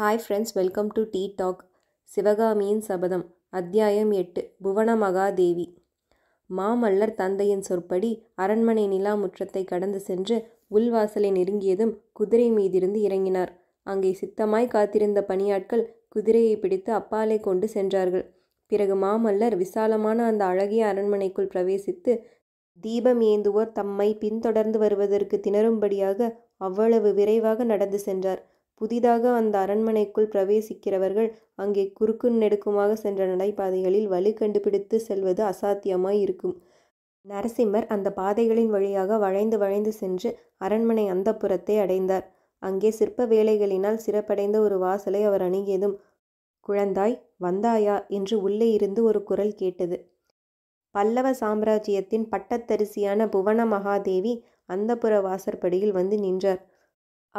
hi friends welcome to tea talk சிவகாமியின் சபதம் அத்தியாயம் எட்டு புவன மகாதேவி மாமல்லர் தந்தையின் சொற்படி அரண்மனை நிலா முற்றத்தை கடந்து சென்று உள்வாசலை நெருங்கியதும் குதிரை மீதிருந்து இறங்கினார் அங்கே சித்தமாய் காத்திருந்த பணியாட்கள் குதிரையை பிடித்து அப்பாலை கொண்டு சென்றார்கள் பிறகு மாமல்லர் விசாலமான அந்த அழகிய அரண்மனைக்குள் பிரவேசித்து தீபம் ஏந்துவோர் தம்மை பின்தொடர்ந்து வருவதற்கு திணறும்படியாக அவ்வளவு விரைவாக நடந்து சென்றார் புதிதாக அந்த அரண்மனைக்குள் பிரவேசிக்கிறவர்கள் அங்கே குறுக்கும் நெடுக்குமாக சென்ற நடைபாதைகளில் வழி கண்டுபிடித்து செல்வது அசாத்தியமாய் இருக்கும் நரசிம்மர் அந்த பாதைகளின் வழியாக வளைந்து வளைந்து சென்று அரண்மனை புறத்தை அடைந்தார் அங்கே சிற்ப வேலைகளினால் சிறப்படைந்த ஒரு வாசலை அவர் அணுகியதும் குழந்தாய் வந்தாயா என்று உள்ளே இருந்து ஒரு குரல் கேட்டது பல்லவ சாம்ராஜ்யத்தின் பட்டத்தரிசியான புவன மகாதேவி புற வாசற்படியில் வந்து நின்றார்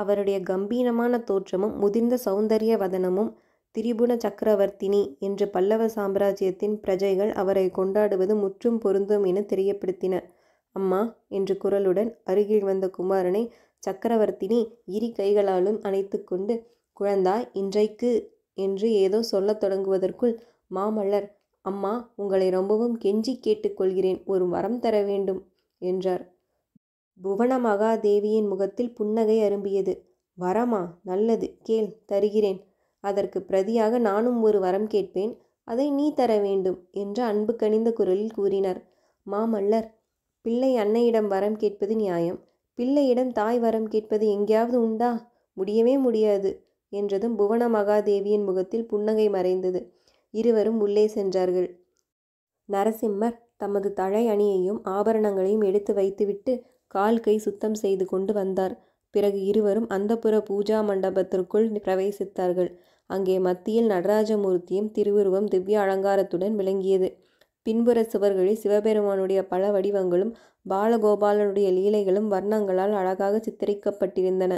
அவருடைய கம்பீரமான தோற்றமும் முதிர்ந்த சௌந்தரிய வதனமும் திரிபுண சக்கரவர்த்தினி என்று பல்லவ சாம்ராஜ்யத்தின் பிரஜைகள் அவரை கொண்டாடுவது முற்றும் பொருந்தும் என தெரியப்படுத்தின அம்மா என்று குரலுடன் அருகில் வந்த குமாரனை சக்கரவர்த்தினி இரு கைகளாலும் அணைத்து கொண்டு குழந்தாய் இன்றைக்கு என்று ஏதோ சொல்லத் தொடங்குவதற்குள் மாமல்லர் அம்மா உங்களை ரொம்பவும் கெஞ்சி கேட்டுக்கொள்கிறேன் ஒரு வரம் தர வேண்டும் என்றார் புவன மகாதேவியின் முகத்தில் புன்னகை அரும்பியது வரமா நல்லது கேள் தருகிறேன் அதற்கு பிரதியாக நானும் ஒரு வரம் கேட்பேன் அதை நீ தர வேண்டும் என்று அன்பு கனிந்த குரலில் கூறினார் மாமல்லர் பிள்ளை அன்னையிடம் வரம் கேட்பது நியாயம் பிள்ளையிடம் தாய் வரம் கேட்பது எங்கேயாவது உண்டா முடியவே முடியாது என்றதும் புவன மகாதேவியின் முகத்தில் புன்னகை மறைந்தது இருவரும் உள்ளே சென்றார்கள் நரசிம்மர் தமது தழை அணியையும் ஆபரணங்களையும் எடுத்து வைத்துவிட்டு கால் கை சுத்தம் செய்து கொண்டு வந்தார் பிறகு இருவரும் அந்தப்புற பூஜா மண்டபத்திற்குள் பிரவேசித்தார்கள் அங்கே மத்தியில் நடராஜமூர்த்தியும் திருவுருவம் திவ்ய அலங்காரத்துடன் விளங்கியது பின்புற சுவர்களில் சிவபெருமானுடைய பல வடிவங்களும் பாலகோபாலனுடைய லீலைகளும் வர்ணங்களால் அழகாக சித்தரிக்கப்பட்டிருந்தன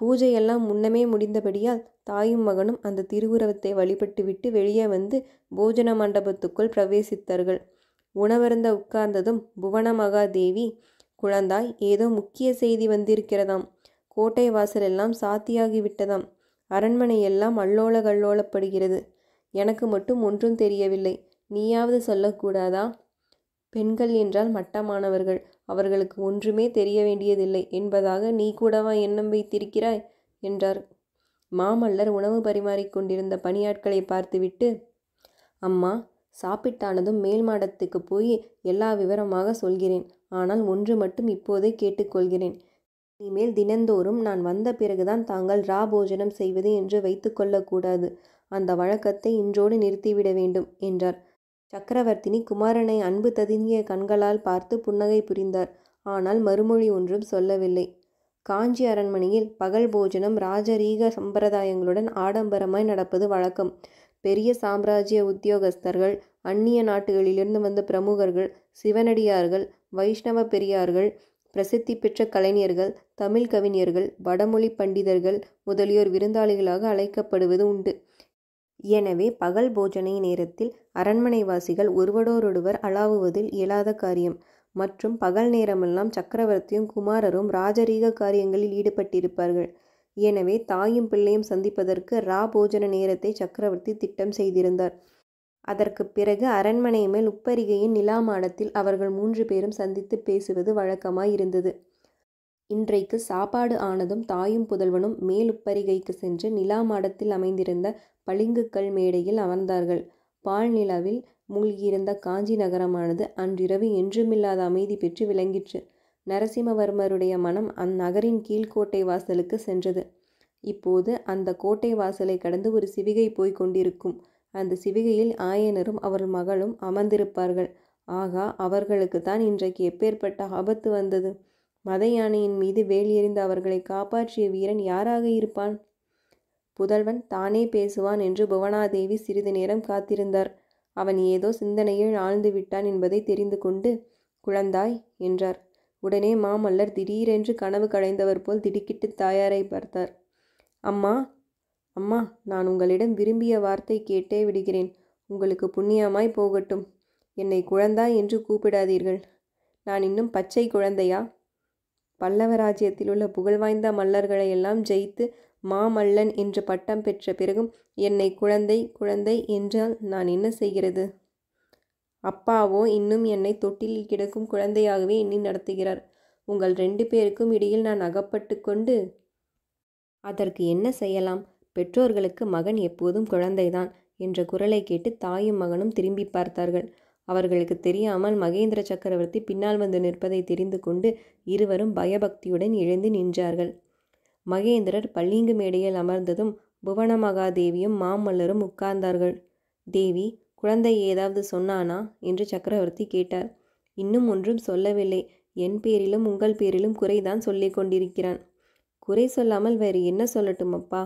பூஜையெல்லாம் முன்னமே முடிந்தபடியால் தாயும் மகனும் அந்த திருவுருவத்தை வழிபட்டுவிட்டு வெளியே வந்து போஜன மண்டபத்துக்குள் பிரவேசித்தார்கள் உணவருந்த உட்கார்ந்ததும் புவன மகாதேவி குழந்தாய் ஏதோ முக்கிய செய்தி வந்திருக்கிறதாம் கோட்டை வாசலெல்லாம் சாத்தியாகி விட்டதாம் அரண்மனையெல்லாம் அல்லோல கல்லோலப்படுகிறது எனக்கு மட்டும் ஒன்றும் தெரியவில்லை நீயாவது சொல்லக்கூடாதா பெண்கள் என்றால் மட்டமானவர்கள் அவர்களுக்கு ஒன்றுமே தெரிய வேண்டியதில்லை என்பதாக நீ கூடவா எண்ணம் வைத்திருக்கிறாய் என்றார் மாமல்லர் உணவு பரிமாறிக்கொண்டிருந்த பணியாட்களை பார்த்துவிட்டு அம்மா சாப்பிட்டானதும் மேல் மாடத்துக்கு போய் எல்லா விவரமாக சொல்கிறேன் ஆனால் ஒன்று மட்டும் இப்போதே கேட்டுக்கொள்கிறேன் இனிமேல் தினந்தோறும் நான் வந்த பிறகுதான் தாங்கள் ரா போஜனம் செய்வது என்று வைத்துக்கொள்ளக்கூடாது அந்த வழக்கத்தை இன்றோடு நிறுத்திவிட வேண்டும் என்றார் சக்கரவர்த்தினி குமாரனை அன்பு ததுங்கிய கண்களால் பார்த்து புன்னகை புரிந்தார் ஆனால் மறுமொழி ஒன்றும் சொல்லவில்லை காஞ்சி அரண்மனையில் பகல் போஜனம் ராஜரீக சம்பிரதாயங்களுடன் ஆடம்பரமாய் நடப்பது வழக்கம் பெரிய சாம்ராஜ்ய உத்தியோகஸ்தர்கள் அந்நிய நாட்டுகளிலிருந்து வந்த பிரமுகர்கள் சிவனடியார்கள் வைஷ்ணவ பெரியார்கள் பிரசித்தி பெற்ற கலைஞர்கள் தமிழ் கவிஞர்கள் வடமொழி பண்டிதர்கள் முதலியோர் விருந்தாளிகளாக அழைக்கப்படுவது உண்டு எனவே பகல் போஜனை நேரத்தில் அரண்மனைவாசிகள் ஒருவரோடொருவர் அளாவுவதில் இயலாத காரியம் மற்றும் பகல் நேரமெல்லாம் சக்கரவர்த்தியும் குமாரரும் ராஜரீக காரியங்களில் ஈடுபட்டிருப்பார்கள் எனவே தாயும் பிள்ளையும் சந்திப்பதற்கு ரா போஜன நேரத்தை சக்கரவர்த்தி திட்டம் செய்திருந்தார் அதற்கு பிறகு அரண்மனை மேல் உப்பரிகையின் நிலா மாடத்தில் அவர்கள் மூன்று பேரும் சந்தித்து பேசுவது வழக்கமாயிருந்தது இருந்தது இன்றைக்கு சாப்பாடு ஆனதும் தாயும் புதல்வனும் மேலுப்பரிகைக்கு சென்று நிலா மாடத்தில் அமைந்திருந்த பளிங்குக்கல் மேடையில் அமர்ந்தார்கள் பால் நிலாவில் மூழ்கியிருந்த காஞ்சி நகரமானது அன்றிரவு என்றுமில்லாத அமைதி பெற்று விளங்கிற்று நரசிம்மவர்மருடைய மனம் அந்நகரின் கீழ்கோட்டை வாசலுக்கு சென்றது இப்போது அந்த கோட்டை வாசலை கடந்து ஒரு சிவிகை போய்க் கொண்டிருக்கும் அந்த சிவிகையில் ஆயனரும் அவர் மகளும் அமர்ந்திருப்பார்கள் ஆகா அவர்களுக்கு தான் இன்றைக்கு எப்பேற்பட்ட ஆபத்து வந்தது மத யானையின் மீது வேல் அவர்களை காப்பாற்றிய வீரன் யாராக இருப்பான் புதல்வன் தானே பேசுவான் என்று புவனாதேவி சிறிது நேரம் காத்திருந்தார் அவன் ஏதோ சிந்தனையில் ஆழ்ந்து விட்டான் என்பதை தெரிந்து கொண்டு குழந்தாய் என்றார் உடனே மாமல்லர் திடீரென்று கனவு கடைந்தவர் போல் திடுக்கிட்டு தாயாரை பார்த்தார் அம்மா அம்மா நான் உங்களிடம் விரும்பிய வார்த்தை கேட்டே விடுகிறேன் உங்களுக்கு புண்ணியமாய் போகட்டும் என்னை குழந்தா என்று கூப்பிடாதீர்கள் நான் இன்னும் பச்சை குழந்தையா பல்லவ ராஜ்யத்தில் உள்ள புகழ்வாய்ந்த மல்லர்களை எல்லாம் ஜெயித்து மாமல்லன் என்று பட்டம் பெற்ற பிறகும் என்னை குழந்தை குழந்தை என்றால் நான் என்ன செய்கிறது அப்பாவோ இன்னும் என்னை தொட்டிலில் கிடக்கும் குழந்தையாகவே எண்ணி நடத்துகிறார் உங்கள் ரெண்டு பேருக்கும் இடையில் நான் அகப்பட்டு கொண்டு அதற்கு என்ன செய்யலாம் பெற்றோர்களுக்கு மகன் எப்போதும் குழந்தைதான் என்ற குரலை கேட்டு தாயும் மகனும் திரும்பி பார்த்தார்கள் அவர்களுக்கு தெரியாமல் மகேந்திர சக்கரவர்த்தி பின்னால் வந்து நிற்பதை தெரிந்து கொண்டு இருவரும் பயபக்தியுடன் எழுந்து நின்றார்கள் மகேந்திரர் பள்ளிங்கு மேடையில் அமர்ந்ததும் புவனமகாதேவியும் மாமல்லரும் உட்கார்ந்தார்கள் தேவி குழந்தை ஏதாவது சொன்னானா என்று சக்கரவர்த்தி கேட்டார் இன்னும் ஒன்றும் சொல்லவில்லை என் பேரிலும் உங்கள் பேரிலும் குறைதான் சொல்லிக் கொண்டிருக்கிறான் குறை சொல்லாமல் வேறு என்ன சொல்லட்டும் அப்பா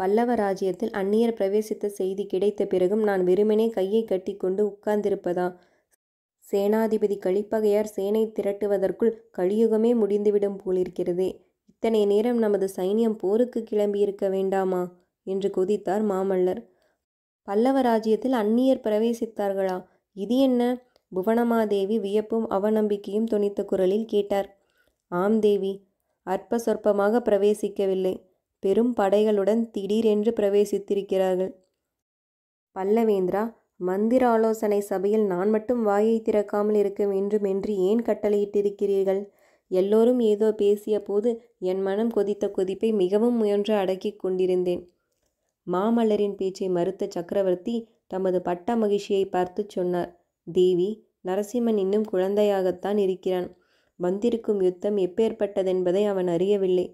பல்லவ ராஜ்யத்தில் அந்நியர் பிரவேசித்த செய்தி கிடைத்த பிறகும் நான் வெறுமனே கையை கட்டி கொண்டு உட்கார்ந்திருப்பதா சேனாதிபதி கழிப்பகையார் சேனை திரட்டுவதற்குள் கலியுகமே முடிந்துவிடும் போலிருக்கிறதே இத்தனை நேரம் நமது சைன்யம் போருக்கு கிளம்பியிருக்க வேண்டாமா என்று கொதித்தார் மாமல்லர் பல்லவ ராஜ்யத்தில் அந்நியர் பிரவேசித்தார்களா இது என்ன புவனமாதேவி வியப்பும் அவநம்பிக்கையும் துணித்த குரலில் கேட்டார் ஆம் தேவி அற்ப சொற்பமாக பிரவேசிக்கவில்லை பெரும் படைகளுடன் திடீரென்று பிரவேசித்திருக்கிறார்கள் பல்லவேந்திரா மந்திர ஆலோசனை சபையில் நான் மட்டும் வாயை திறக்காமல் இருக்க வேண்டும் என்று ஏன் கட்டளையிட்டிருக்கிறீர்கள் எல்லோரும் ஏதோ பேசிய போது என் மனம் கொதித்த கொதிப்பை மிகவும் முயன்று அடக்கிக் கொண்டிருந்தேன் மாமல்லரின் பேச்சை மறுத்த சக்கரவர்த்தி தமது பட்ட மகிழ்ச்சியை பார்த்து சொன்னார் தேவி நரசிம்மன் இன்னும் குழந்தையாகத்தான் இருக்கிறான் வந்திருக்கும் யுத்தம் எப்பேற்பட்டதென்பதை அவன் அறியவில்லை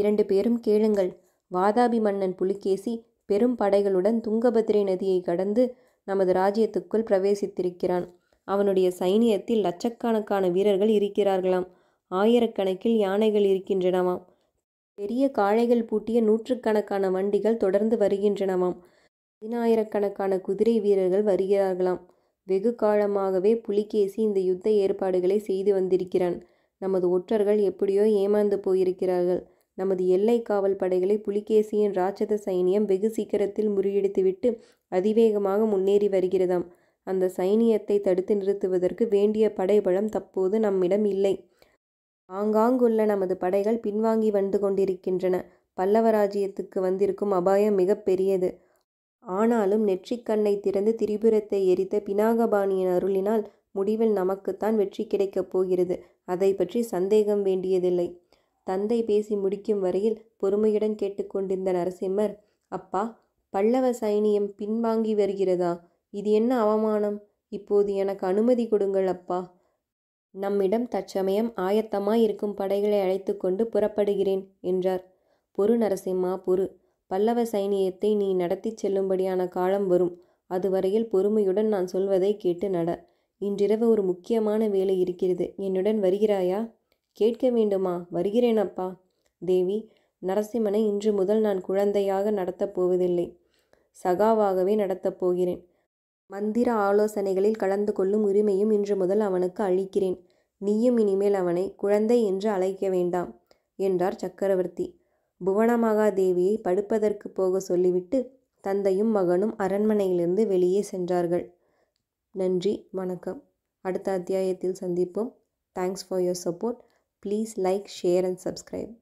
இரண்டு பேரும் கேளுங்கள் வாதாபி மன்னன் புலிகேசி பெரும் படைகளுடன் துங்கபத்ரை நதியை கடந்து நமது ராஜ்யத்துக்குள் பிரவேசித்திருக்கிறான் அவனுடைய சைனியத்தில் லட்சக்கணக்கான வீரர்கள் இருக்கிறார்களாம் ஆயிரக்கணக்கில் யானைகள் இருக்கின்றனவாம் பெரிய காளைகள் பூட்டிய நூற்றுக்கணக்கான வண்டிகள் தொடர்ந்து வருகின்றனவாம் பதினாயிரக்கணக்கான குதிரை வீரர்கள் வருகிறார்களாம் வெகு காலமாகவே புலிகேசி இந்த யுத்த ஏற்பாடுகளை செய்து வந்திருக்கிறான் நமது ஒற்றர்கள் எப்படியோ ஏமாந்து போயிருக்கிறார்கள் நமது எல்லை காவல் படைகளை புலிகேசியின் ராட்சத சைனியம் வெகு சீக்கிரத்தில் முறியடித்துவிட்டு அதிவேகமாக முன்னேறி வருகிறதாம் அந்த சைனியத்தை தடுத்து நிறுத்துவதற்கு வேண்டிய படைபலம் தற்போது நம்மிடம் இல்லை ஆங்காங்குள்ள நமது படைகள் பின்வாங்கி வந்து கொண்டிருக்கின்றன பல்லவ வந்திருக்கும் அபாயம் மிக பெரியது ஆனாலும் நெற்றிக்கண்ணை திறந்து திரிபுரத்தை எரித்த பினாகபாணியின் அருளினால் முடிவில் நமக்குத்தான் வெற்றி கிடைக்கப் போகிறது அதை பற்றி சந்தேகம் வேண்டியதில்லை தந்தை பேசி முடிக்கும் வரையில் பொறுமையுடன் கேட்டுக்கொண்டிருந்த நரசிம்மர் அப்பா பல்லவ சைனியம் பின்வாங்கி வருகிறதா இது என்ன அவமானம் இப்போது எனக்கு அனுமதி கொடுங்கள் அப்பா நம்மிடம் தற்சமயம் ஆயத்தமாக இருக்கும் படைகளை அழைத்து கொண்டு புறப்படுகிறேன் என்றார் பொறு நரசிம்மா பொறு பல்லவ சைனியத்தை நீ நடத்தி செல்லும்படியான காலம் வரும் அதுவரையில் பொறுமையுடன் நான் சொல்வதை கேட்டு நட இன்றிரவு ஒரு முக்கியமான வேலை இருக்கிறது என்னுடன் வருகிறாயா கேட்க வேண்டுமா வருகிறேன் அப்பா தேவி நரசிம்மனை இன்று முதல் நான் குழந்தையாக நடத்தப் போவதில்லை சகாவாகவே நடத்தப் போகிறேன் மந்திர ஆலோசனைகளில் கலந்து கொள்ளும் உரிமையும் இன்று முதல் அவனுக்கு அளிக்கிறேன் நீயும் இனிமேல் அவனை குழந்தை என்று அழைக்க வேண்டாம் என்றார் சக்கரவர்த்தி புவனமகாதேவியை படுப்பதற்கு போக சொல்லிவிட்டு தந்தையும் மகனும் அரண்மனையிலிருந்து வெளியே சென்றார்கள் நன்றி வணக்கம் அடுத்த அத்தியாயத்தில் சந்திப்போம் thanks for your support please like share and subscribe